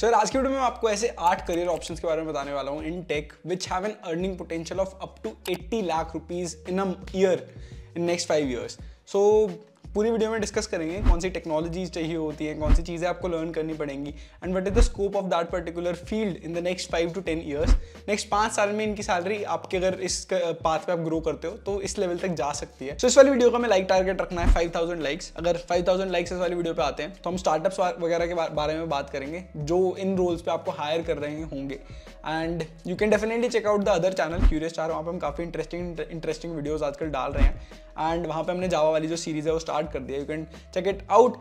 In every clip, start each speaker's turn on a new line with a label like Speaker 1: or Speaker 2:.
Speaker 1: सो आज की वीडियो में आपको ऐसे आठ करियर ऑप्शन के बारे में बताने वाला हूँ in tech which have an earning potential of up to 80 lakh rupees in a year in next five years so पूरी वीडियो में डिस्कस करेंगे कौन सी टेक्नोलॉजीज चाहिए होती हैं कौन सी चीज़ें आपको लर्न करनी पड़ेंगी and what is the scope of that particular field in the next five to ten years next पाँच साल में इनकी सैलरी आपके अगर इस पाथ पे आप ग्रो करते हो तो इस लेवल तक जा सकती है सो so, इस वाली वीडियो का हमें लाइक टारगेट रखना है फाइव थाउजेंड लाइक्स अगर फाइव थाउजेंड लाइक्स इस वाली वीडियो पे आते हैं तो हम स्टार्टअप्स वगैरह के बारे में बात करेंगे जो इन रोल्स पे आपको हायर कर रहे होंगे and you can definitely check out the other channel curious चार वहाँ पर हम काफ़ी इंटरेस्टिंग इंटरेस्टिंग वीडियोज़ आजकल डाल रहे हैं एंड वहाँ पर हमने जावा वाली जो सीरीज़ है वो स्टार्ट स्टार्ट कर दिया you can check it out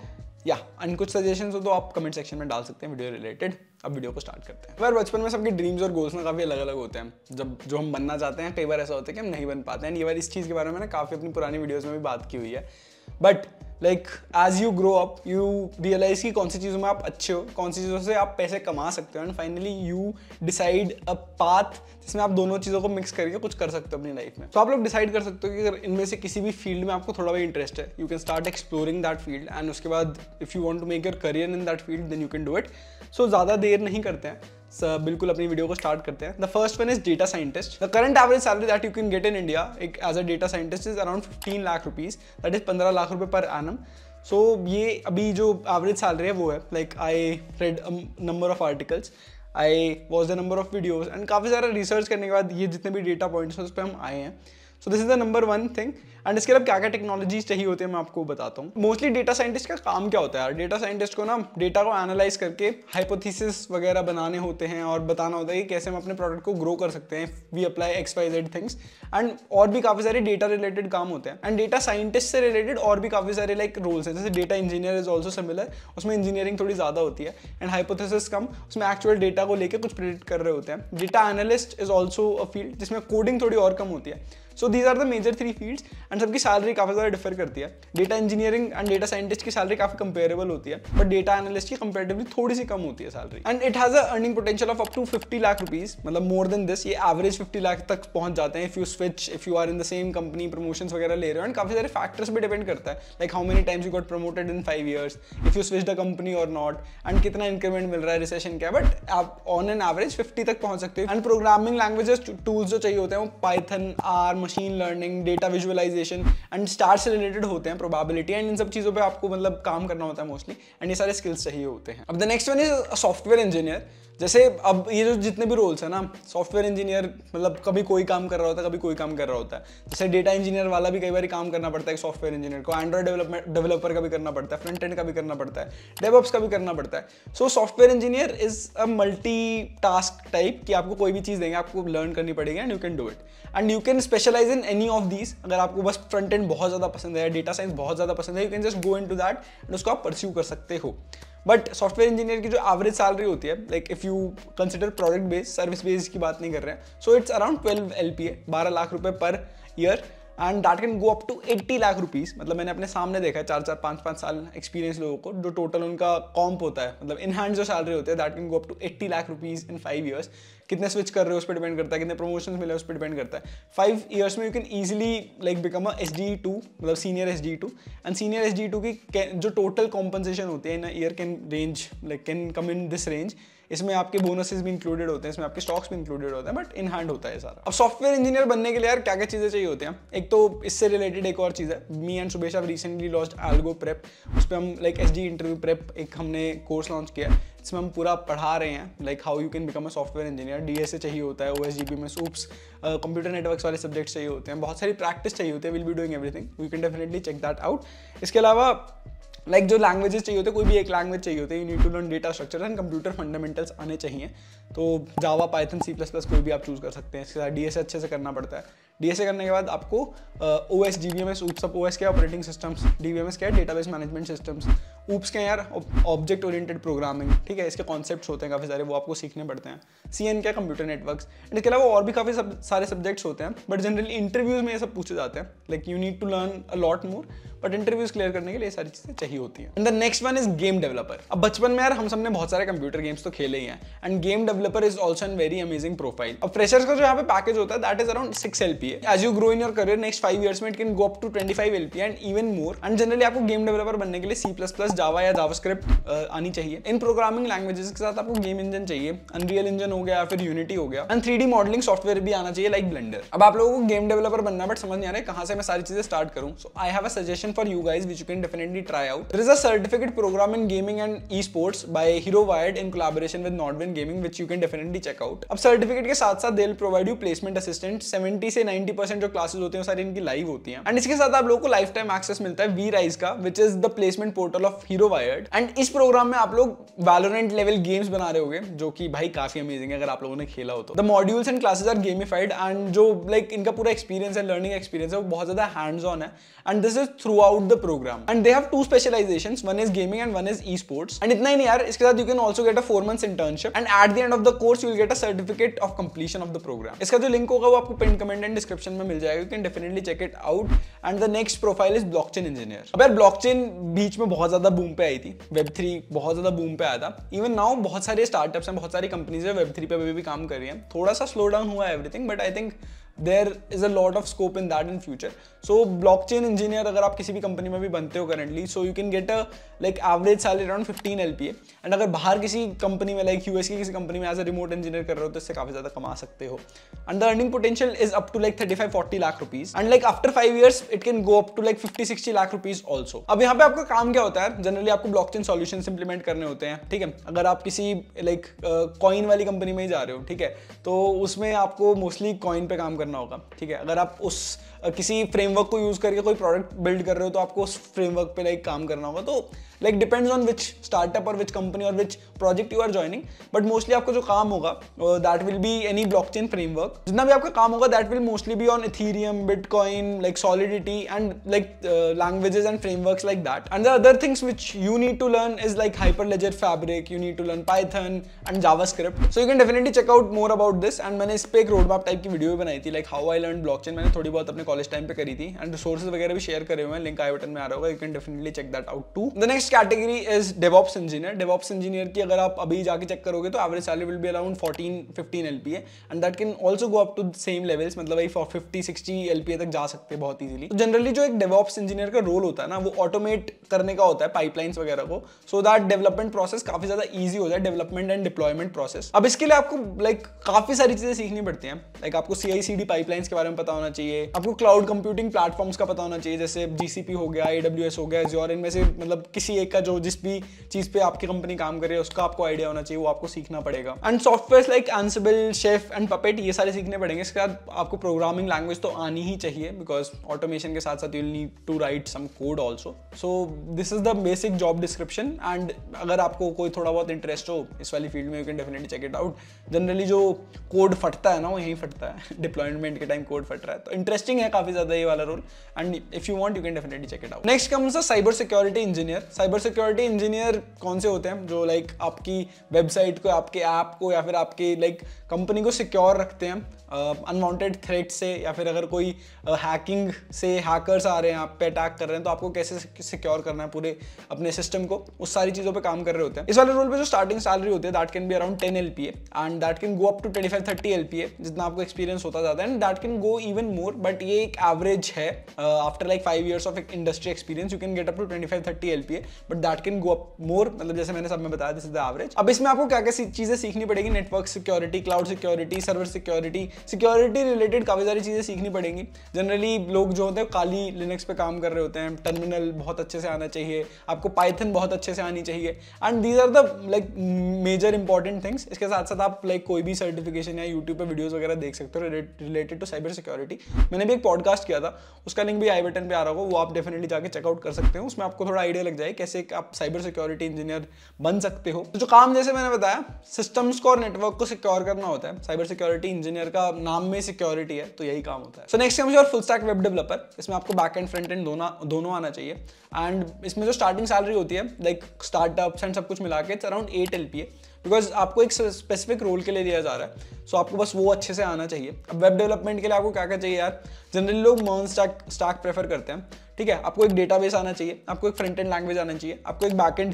Speaker 1: या अन कुछ सजेशन हो तो आप कमेंट सेक्शन में डाल सकते हैं वीडियो रिलेटेड अब वीडियो को स्टार्ट करते हैं अगर बचपन में सबके ड्रीम्स और गोल्स ना काफ़ी अलग अलग होते हैं जब जो हम बनना चाहते हैं कई बार ऐसा होता है कि हम नहीं बन पाते हैं ये बार इस चीज़ के बारे में ना काफ़ी अपनी पुरानी वीडियोज़ में भी बात की हुई है but like as you grow up you realise कि कौन सी चीज़ों में आप अच्छे हो कौन सी चीज़ों से आप पैसे कमा सकते हो and finally you decide a path जिसमें आप दोनों चीज़ों को मिक्स करके कुछ कर सकते हो अपनी लाइफ में तो so, आप लोग डिसाइड कर सकते हो कि अगर इनमें से किसी भी फील्ड में आपको थोड़ा भी इंटरेस्ट है you can start exploring that field and उसके बाद if you want to make your career in that field then you can do it so ज़्यादा देर नहीं करते हैं बिल्कुल अपनी वीडियो को स्टार्ट करते हैं the first one is data scientist the current average salary that you can get in India एक as a data scientist is around fifteen lakh rupees that is पंद्रह लाख रुपये पर एनम सो ये अभी जो average salary है वो है like I read number of articles I was the number of videos and काफ़ी सारा रिसर्च करने के बाद ये जितने भी डेटा पॉइंट्स हैं उस पर हम आए हैं so this is the number one thing and इसके अलावा क्या क्या टेक्नोलॉजीज चाहिए होती है मैं आपको बताता हूँ मोस्टली डेटा साइंटिस्ट का काम क्या होता है डेटा साइंटिस्ट को ना डेटा को एनालाइज करके हाइपोथीसिस वगैरह बनाने होते हैं और बताना होता है कि कैसे हम अपने प्रोडक्ट को ग्रो कर सकते हैं we apply X Y Z things and और भी काफ़ी सारे डेटा रिलेटेड काम होते हैं एंड डेटा साइंटिस्ट से रिलेटेड और भी काफ़ी सारे लाइक रोल्स हैं जैसे data engineer is also similar उसमें इंजीनियरिंग थोड़ी ज़्यादा होती है एंड हाइपोथिस कम उसमें एक्चुअल डेटा को लेकर कुछ प्रिडिक्ट कर रहे होते हैं data analyst is also a field जिसमें कोडिंग थोड़ी और कम होती है so these are the major three fields and सबकी सैलरी काफ़ी ज़्यादा डिफर करती है data engineering and data scientist की सैलरी काफ़ी कंपेरेबल होती है बट डेटा एनालिस्ट की कंपेरेटिवली थोड़ी सी कम होती है salary and it has earning potential of up to fifty lakh rupees मतलब मोर देन दिस ये एवरेज फिफ्टी लाख तक पहुंच जाते हैं if you switch if you are in the same company promotion वगैरह ले रहे हो एंड काफ़ी सारे फैक्टर्स भी डिपेंड करता है like how many times you got promoted in five years if you switch the company और नॉट एंड कितना इंक्रीमेंट मिल रहा है रिसेशन क्या बट आप ऑन एन एवरेज फिफ्टी तक पहुंच सकते हो एंड प्रोग्रामिंग लैंग्वेजेस टूल्स जो चाहिए होते हैं वो Python R machine learning data visualisation and स्टार से रिलेटेड होते हैं प्रोबेबिलिटी एंड इन सब चीज़ों पर आपको मतलब काम करना होता है मोस्टली एंड ये सारे स्किल्स चाहिए होते हैं अब the next one is software engineer जैसे अब ये जो जितने भी रोल्स हैं ना सॉफ्टवेयर इंजीनियर मतलब कभी कोई काम कर रहा होता है कभी कोई काम कर रहा होता है जैसे डेटा इंजीनियर वाला भी कई बार काम करना पड़ता है सॉफ्टवेयर इंजीनियर को एंड्रॉइड डेवलपर का भी करना पड़ता है फ्रंट एंड का भी करना पड़ता है डेवअप्स का भी करना पड़ता है so software engineer is a multi task type कि आपको कोई भी चीज़ देंगे आपको लर्न करनी पड़ेगी and you can do it and you can specialise specialise in any of these अगर आपको बस फ्रंट एंड बहुत ज़्यादा पसंद है डेटा साइंस बहुत ज़्यादा पसंद है you can just go in to that and उसको आप परस्यू कर सकते हो बट सॉफ्टवेयर इंजीनियर की जो एवरेज सैलरी होती है like if you consider product based service based की बात नहीं कर रहे हैं so it's around twelve L P A बारह लाख रुपये per year and that can go up to 80 lakh rupees मतलब मैंने अपने सामने देखा है चार चार पाँच पाँच साल एक्सपीरियंस लोगों को जो टोटल उनका कॉम्प होता है मतलब इन हैंड जो सैलरी होती है that can go up to 80 lakh rupees in five years कितने स्विच कर रहे हो उस पर डिपेंड करता है कितने प्रमोशन मिले उस पर डिपेंड करता है फाइव ईयर्स में you can easily like become a S D two मतलब senior S D two and senior S D two की जो टोटल कॉम्पनसेशन होती है in year can range like can come in this range इसमें आपके bonuses भी included होते हैं इसमें आपके स्टॉक्स भी इंक्लूडेड होते हैं बट इन हैंड होता है सारा अब सॉफ्टवेयर इंजीनियर बनने के लिए यार क्या क्या चीज़ें चाहिए होती हैं एक तो इससे रिलेटेड एक और चीज़ है me and Subesh recently launch algo prep उस पर हम लाइक एच इंटरव्यू प्रेप एक हमने कोर्स लॉन्च किया इसमें हम पूरा पढ़ा रहे हैं like how you can become a software engineer डी चाहिए होता है ओ एस जी बी में सूप्स कंप्यूटर नेटवर्क्स वाले सब्जेक्ट चाहिए होते हैं बहुत सारी प्रैक्टिस चाहिए होती है will be doing everything you can definitely check that out इसके अलावा लाइक like, जो लैंग्वेजेस चाहिए होते कोई भी एक लैंग्वेज चाहिए होते you need to learn data structure and computer fundamentals आने चाहिए तो Java Python C plus plus कोई भी आप चूज़ कर सकते हैं इसके साथ डी अच्छे से करना पड़ता है डी करने के बाद आपको O S D B M S सब ओ एस के operating systems D B M S क्या डेटाबेस मैनेजमेंट सिस्टम्स ऊप्स के यार ऑब्जेक्ट ओरिएंटेड प्रोग्रामिंग ठीक है इसके कॉन्सेप्ट होते हैं काफ़ी सारे वो आपको सीखने पड़ते हैं सी एन क्या कंप्यूटर नेटवर्क एंड इसके अलावा और भी काफ़ी सब सारे सब्जेक्ट्स होते हैं बट जनरली इंटरव्यूज़ में ये सब पूछे जाते हैं like you need to learn a lot more but interviews clear करने के लिए सारी चीज़ें चाहिए होती हैं and the next one is game developer अब बचपन में यार हम सबने बहुत सारे कंप्यूटर गेम्स तो खेले ही हैं and game developer is also an very amazing profile अब फ्रेशर्स का जो यहाँ पे पैकेज होता है that is around six L P as you grow in your career next five years में it can go up to twenty five L P and even more and generally आपको game developer बनने के लिए सी plus plus Java या JavaScript uh, आनी चाहिए इन programming languages के साथ आपको गेम इंजन चाहिए अनरियल इंजन हो गया फिर यूनिटी हो गया एंड थ्री मॉडलिंग सॉफ्टवेयर भी आना चाहिए लाइक ब्लेंडर अब आप लोगों को गेम डेवलपर बनना बट समझ नहीं आ रहा है कहाँ से मैं सारी चीजें स्टार्ट करूँ so I have a suggestion for you guys which you can definitely try out there is a certificate program in gaming and E sports by Hero Vired in collaboration with Nodwin gaming which you can definitely check out अब certificate के साथ साथ they'll provide you placement assistant seventy से ninety percent जो classes होती हैं सारी इनकी लाइव होती है एंड इसके साथ आप लोगों को लाइफ टाइम एक्सेस मिलता है वी राइज का which is the placement portal of Hero Vired and इस प्रोग्राम में आप लोग वैलोरेंट लेवल गेम्स बना रहे हो जो कि भाई काफी अमेजिंग है अगर आप लोगों ने खेला हो तो the modules and classes are gamified and जो लाइक like, इनका पूरा एक्सपीरियंस है लर्निंग एक्सपीरियंस है वो बहुत ज्यादा हैंड्स ऑन है and this is throughout the program and they have two specialization one is gaming and one is esports and इतना ही नहीं यार इसके साथ you can also get a four months internship and at the end of the course you get a certificate of completion of the program इसका जो link होगा वो आपको पिन कमेंट एंड डिस्क्रिप्शन में मिल जाएगा you can definitely check it out and the next profile is blockchain engineer अब यार ब्लॉकचेन बीच में बहुत ज्यादा ज़्यादा बूम पे आई थी वेब थ्री बहुत ज़्यादा बूम पे आया था इवन नाउ बहुत सारे स्टार्टअप्स हैं बहुत सारी कंपनीज है वेब थ्री पे अभी भी काम कर रही हैं थोड़ा सा स्लो डाउन हुआ है everything but I think there is a lot of scope in that in future so blockchain engineer अगर आप किसी भी कंपनी में भी बनते हो currently so you can get a like average salary around fifteen L P A and अगर बाहर किसी कंपनी में लाइक यूएस की किसी कंपनी में एज अ रिमोट इंजीनियर कर रहे हो तो इससे काफ़ी ज़्यादा कमा सकते हो and the earning potential is up to like thirty five forty lakh rupees and like after five years it can go up to like fifty sixty lakh rupees also अब यहाँ पे आपका काम क्या होता है जनरली आपको ब्लॉक चेन सोल्यूशन इंप्लीमेंट करने होते हैं ठीक है अगर आप किसी लाइक कॉइन वाली कंपनी में ही जा रहे हो ठीक है तो उसमें आपको मोस्टली कॉइन पे काम करना करना होगा ठीक है अगर आप उस किसी फ्रेमवर्क को यूज़ करके कोई प्रोडक्ट बिल्ड कर रहे हो तो आपको उस फ्रेमवर्क पे लाइक काम करना होगा तो like depends on which startup और विच कंपनी और which project you are joining but mostly आपका जो काम होगा that will be any blockchain framework जितना भी आपका काम होगा that will mostly be on Ethereum bitcoin like Solidity and like languages and framework like that and the other things which you need to learn is like Hyperledger Fabric you need to learn Python and script so you can definitely check out more about this and मैंने इस पर एक roadmap type की video भी बनाई थी like how I learn blockchain मैंने थोड़ी बहुत अपने कॉलेज टाइम पे करी थी एंड रिसोर्सेज वगैरह भी शेयर करे हुए हैं लिंक आई बटन में आ रहा होगा you can definitely check that out two the next category is devops engineer devops engineer की अगर आप अभी जाके चेक करोगे तो average salary will be around fourteen fifteen L P and that can also go up to same levels मतलब वही फिफ्टी सिक्सटी एल पी तक जा सकते हैं बहुत ईजिली तो जनरली जो एक डेवॉप्स इंजीनियर का रोल होता है ना वो ऑटोमेट करने का होता है पाइपलाइंस वगैरह को सो दैट डेवलपमेंट प्रोसेस काफी ज्यादा ईजी हो जाए डेवलपमेंट एंड डिप्लॉयमेंट प्रोसेस अब इसके लिए आपको लाइक like, काफी सारी चीजें सीखनी पड़ती हैं लाइक like, आपको सी आई सी डी पाइपलाइंस के बारे में पता होना चाहिए आपको क्लाउड कंप्यूटिंग प्लेटफॉर्म्स का पता होना चाहिए जैसे जीसीपी हो गया एडब्ल्यूएस हो गया जो इनमें से मतलब किसी एक का जो जिस भी चीज़ पे आपकी कंपनी काम कर रही है उसका आपको आइडिया होना चाहिए वो आपको सीखना पड़ेगा and software like Ansible Chef and Puppet ये सारे सीखने पड़ेंगे इसके बाद आपको प्रोग्रामिंग लैंग्वेज तो आनी ही चाहिए बिकॉज ऑटोमेशन के साथ साथ you need to write some code also so this is the basic job description and अगर आपको कोई थोड़ा बहुत इंटरेस्ट हो इस वाली फील्ड में you can definitely check it out generally जो कोड फटता है ना वो यहीं फटता है डिप्लॉयमेंट के टाइम कोड फट रहा है तो इंटरेस्टिंग है है काफी ज्यादा ये वाला role and if you want you can definitely check it out next comes a cyber security engineer cyber security engineer कौन से होते हैं जो लाइक like, आपकी वेबसाइट को आपके ऐप को या फिर आपके लाइक like, कंपनी को सिक्योर रखते हैं अनवांटेड uh, थ्रेट से या फिर अगर कोई हैकिंग uh, से हैकर्स आ रहे हैं आप पे अटैक कर रहे हैं तो आपको कैसे सिक्योर करना है पूरे अपने सिस्टम को उस सारी चीज़ों पे काम कर रहे होते हैं इस वाले रोल पे जो स्टार्टिंग सैलरी होती है that can be around ten L P and that can go up to twenty five thirty L P A जितना आपको एक्सपीरियंस होता जाता है and that can go even more but ये एक एवरेज है after like five years of एक industry experience you can get up to twenty five thirty L P A but that can go up more मतलब जैसे मैंने सब में बताया दिस इज द एवरेज अब इसमें आपको क्या क्या चीजें सीखनी पड़ेगी network security cloud security server security security related काफ़ी सारी चीज़ें सीखनी पड़ेंगी जनरली लोग जो होते हैं काली लिनक्स पे काम कर रहे होते हैं टर्मिनल बहुत अच्छे से आना चाहिए आपको पाइथन बहुत अच्छे से आनी चाहिए and these are the like major important things इसके साथ साथ आप लाइक like, कोई भी सर्टिफिकेशन या यूट्यूब पर वीडियोज़ वगैरह देख सकते हो रिलेटेड टू साइबर सिक्योरिटी मैंने भी एक पॉडकास्ट किया था उसका लिंक भी आई बटन पे आ रहा होगा वो आप डेफिनेटली जाके चेकआउट कर सकते हो उसमें आपको थोड़ा आइडिया लग जाए कैसे आप साइबर सिक्योरिटी इंजीनियर बन सकते हो तो जो काम जैसे मैंने बताया सिस्टम्स को और नेटवर्क को सिक्योर करना होता है साइबर सिक्योरिटी इंजीनियर का नाम में सिक्योरिटी है तो यही काम होता है सो नेक्स्ट टाइम जो फुल स्टैक वेब डेवलपर इसमें आपको बैक एंड फ्रंट एंड दोनों दोनों आना चाहिए एंड इसमें जो स्टार्टिंग सैलरी होती है लाइक स्टार्टअप्स एंड सब कुछ मिला के it's around eight L P है बिकॉज आपको एक स्पेसिफिक रोल के लिए दिया जा रहा है सो so, आपको बस वो अच्छे से आना चाहिए अब वेब डेवलपमेंट के लिए आपको क्या क्या चाहिए यार जनरली लोग मॉन स्टैक स्टैक प्रेफर करते हैं ठीक है आपको एक डेटाबेस आना चाहिए आपको एक फ्रंट एंड लैंग्वेज आना चाहिए आपको एक बैक एंड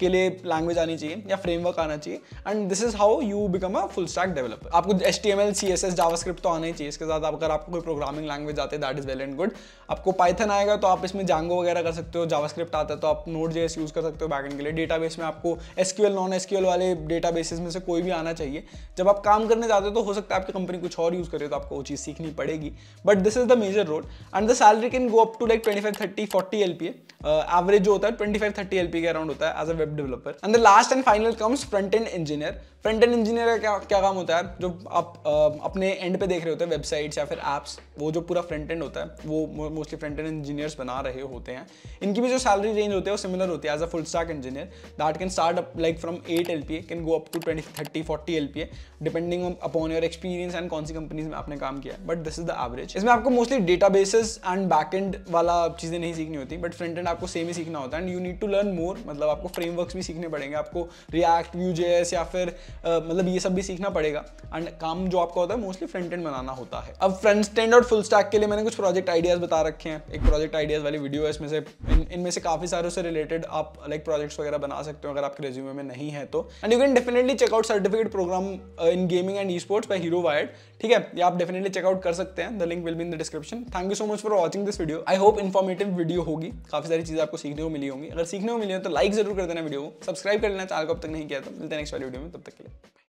Speaker 1: के लिए लैंग्वेज आनी चाहिए या फ्रेमवर्क आना चाहिए and this is how you become a full stack developer आपको H T M L C S S JavaScript तो आना ही चाहिए इसके साथ अगर आपको कोई प्रोग्रामिंग लैंग्वेज आते हैं that is well and good आपको पाइथन आएगा तो आप इसमें जांगो वगैरह कर सकते हो जावास्क्रिप्ट आता है तो आप नोट जेस यूज कर सकते हो एंड के लिए डेटाबेस में आपको एसक्यूएल नॉन एसक्यूएल वाले बेसिस में से कोई भी आना चाहिए जब आप काम करने जाते हो तो हो सकता है आपकी कंपनी कुछ और यूज करे तो आपको वो चीज सीखनी पड़ेगी but this is the major role and the salary can go up to like twenty five thirty forty L P है एवरेज uh, जो होता है ट्वेंटी फाइव थर्टी एलपी के अराउंड होता है as a web developer and the last and final comes front end engineer front end engineer का क्या क्या काम होता है जो आप uh, अपने एंड पे देख रहे होते हैं वेबसाइट्स या फिर एप्स वो जो पूरा फ्रंट एंड होता है वो मोस्टली फ्रंट एंड इंजीनियर्स बना रहे होते हैं इनकी भी जो सैलरी रेंज होती है वो सिमिलर होती है as a full stack engineer that can start up like from eight L P can go up to twenty thirty forty L P depending upon your experience and कौन सी companies में आपने काम किया but this is the average इसमें आपको mostly databases and back end वाला चीज़ें नहीं सीखनी होती बट फ्रंट एंड आपको सेम ही सीखना होता है and you need to learn more मतलब आपको फ्रेमवर्क्स भी सीखने पड़ेंगे आपको रिएक्ट व्यू जेएस या फिर मतलब ये सब भी सीखना पड़ेगा एंड काम जो आपका होता है मोस्टली फ्रंट एंड बनाना होता है अब फ्रंट स्टैंड और फुल स्टैक के लिए मैंने कुछ प्रोजेक्ट आइडियाज़ बता रखे हैं एक प्रोजेक्ट आइडियाज़ वाली वीडियो है इसमें से इनमें से काफ़ी सारे से रिलेटेड आप लाइक प्रोजेक्ट्स वगैरह बना सकते हो अगर आपके रेज्यूमे में नहीं है तो and you can definitely check out certificate program in gaming and E esports by Hero Vired ठीक है ये आप डेफिनेटली चेकआउट कर सकते हैं the link will be in the description thank you so much for watching this video I hope informative video होगी काफ़ी सारी सारी चीज़ें आपको सीखने को मिली होंगी अगर सीखने को मिली हो तो लाइक जरूर कर देना वीडियो को सब्सक्राइब कर लेना चैनल को अब तक नहीं किया तो मिलते हैं नेक्स्ट वाली वीडियो में तब तक के लिए